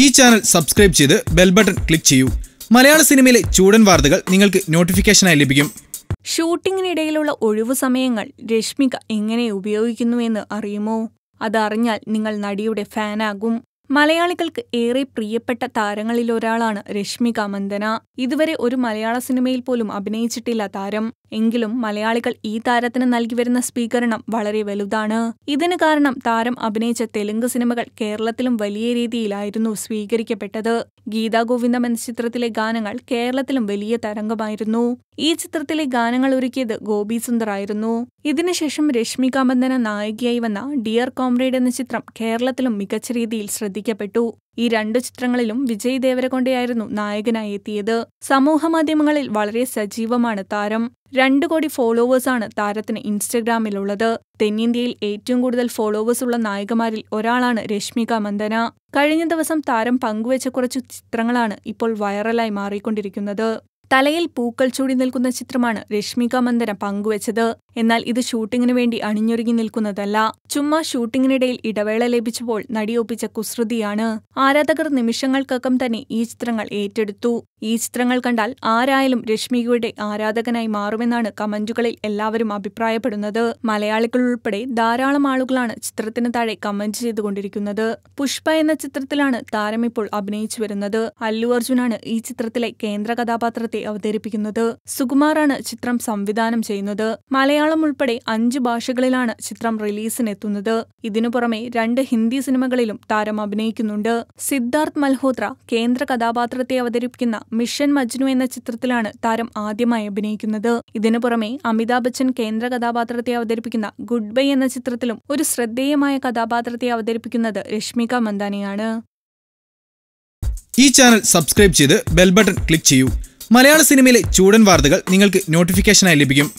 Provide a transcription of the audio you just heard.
ഈ channel subscribe ചെയ്ത് bell button click ചെയ്യൂ മലയാള സിനിമയിലെ ചൂടൻ വാർത്തകൾ നിങ്ങൾക്ക് നോട്ടിഫിക്കേഷനായി ലഭിക്കും ഷൂട്ടിങ്ങിനിടയിലുള്ള ഒഴിവു സമയങ്ങൾ രശ്മിക എങ്ങനെ ഉപയോഗിക്കുന്നുവെന്ന് അറിയുമോ അതറിഞ്ഞാൽ നിങ്ങൾ നടിയുടെ ഫാനാകും മലയാളികൾക്ക് ഏറെ പ്രിയപ്പെട്ട താരങ്ങളിലൊരാളാണ് രശ്മിക മന്ദന ഇതുവരെ ഒരു മലയാള സിനിമയിൽ പോലും അഭിനയിച്ചിട്ടില്ല താരം എങ്കിലും മലയാളികൾ ഈ താരത്തിന് നൽകി വരുന്ന സ്വീകരണം വളരെ വലുതാണ് ഇതിന് കാരണം താരം അഭിനയിച്ച തെലുങ്ക് സിനിമകൾ കേരളത്തിലും വലിയ രീതിയിലായിരുന്നു സ്വീകരിക്കപ്പെട്ടത് ഗീതാ ഗോവിന്ദം എന്ന ചിത്രത്തിലെ ഗാനങ്ങൾ കേരളത്തിലും വലിയ തരംഗമായിരുന്നു ഈ ചിത്രത്തിലെ ഗാനങ്ങൾ ഒരുക്കിയത് ഗോപി സുന്ദർ ആയിരുന്നു ഇതിനുശേഷം രശ്മിക മന്ദന നായികയായി വന്ന ഡിയർ കോംറേഡ് എന്ന ചിത്രം കേരളത്തിലും മികച്ച രീതിയിൽ ശ്രദ്ധിക്കപ്പെട്ടു ഈ രണ്ട് ചിത്രങ്ങളിലും വിജയ് ദേവരകൊണ്ടയായിരുന്നു നായകനായി എത്തിയത് സമൂഹമാധ്യമങ്ങളിൽ വളരെ സജീവമാണ് താരം രണ്ടു കോടി ഫോളോവേഴ്സാണ് താരത്തിന് ഇൻസ്റ്റഗ്രാമിലുള്ളത് തെന്നിന്ത്യയിൽ ഏറ്റവും കൂടുതൽ ഫോളോവേഴ്സ് ഉള്ള നായകമാരിൽ ഒരാളാണ് രശ്മിക മന്ദന കഴിഞ്ഞ ദിവസം താരം പങ്കുവച്ച കുറച്ചു ചിത്രങ്ങളാണ് ഇപ്പോൾ വൈറലായി മാറിക്കൊണ്ടിരിക്കുന്നത് തലയിൽ പൂക്കൾ ചൂടി നിൽക്കുന്ന ചിത്രമാണ് രശ്മിക മന്ദന പങ്കുവച്ചത് എന്നാൽ ഇത് ഷൂട്ടിങ്ങിനു വേണ്ടി അണിഞ്ഞൊരുങ്ങി നിൽക്കുന്നതല്ല ചുമ്മാ ഷൂട്ടിങ്ങിനിടയിൽ ഇടവേള ലഭിച്ചപ്പോൾ നടിയൊപ്പിച്ച കുസൃതിയാണ് ആരാധകർ നിമിഷങ്ങൾക്കകം തന്നെ ഈ ചിത്രങ്ങൾ ഏറ്റെടുത്തു ഈ ചിത്രങ്ങൾ കണ്ടാൽ ആരായാലും രശ്മികയുടെ ആരാധകനായി മാറുമെന്നാണ് കമന്റുകളിൽ എല്ലാവരും അഭിപ്രായപ്പെടുന്നത് മലയാളികൾ ഉൾപ്പെടെ ധാരാളം ആളുകളാണ് ചിത്രത്തിന് താഴെ കമന്റ് ചെയ്തുകൊണ്ടിരിക്കുന്നത് പുഷ്പ എന്ന ചിത്രത്തിലാണ് താരം ഇപ്പോൾ അഭിനയിച്ചു വരുന്നത് അല്ലു അർജുനാണ് ഈ ചിത്രത്തിലെ കേന്ദ്ര കഥാപാത്രത്തെ അവതരിപ്പിക്കുന്നത് സുകുമാറാണ് ചിത്രം സംവിധാനം ചെയ്യുന്നത് മലയാളം ഉൾപ്പെടെ അഞ്ച് ഭാഷകളിലാണ് ചിത്രം റിലീസിനെത്തുന്നത് എത്തുന്നത് ഇതിനു പുറമെ രണ്ട് ഹിന്ദി സിനിമകളിലും താരം അഭിനയിക്കുന്നുണ്ട് സിദ്ധാർത്ഥ് മൽഹോത്ര കേന്ദ്ര കഥാപാത്രത്തെ അവതരിപ്പിക്കുന്ന മിഷൻ മജ്നു എന്ന ചിത്രത്തിലാണ് താരം ആദ്യമായി അഭിനയിക്കുന്നത് ഇതിനു പുറമെ അമിതാഭ് ബച്ചൻ കേന്ദ്ര കഥാപാത്രത്തെ അവതരിപ്പിക്കുന്ന ഗുഡ് ബൈ എന്ന ചിത്രത്തിലും ഒരു ശ്രദ്ധേയമായ കഥാപാത്രത്തെ അവതരിപ്പിക്കുന്നത് രശ്മിക മന്ദാനിയാണ് ഈ ചാനൽ സബ്സ്ക്രൈബ് ചെയ്ത് ബെൽ ബട്ടൺ ക്ലിക്ക് ചെയ്യൂ മലയാള സിനിമയിലെ ചൂടൻ വാർത്തകൾ നിങ്ങൾക്ക് നോട്ടിഫിക്കേഷനായി ലഭിക്കും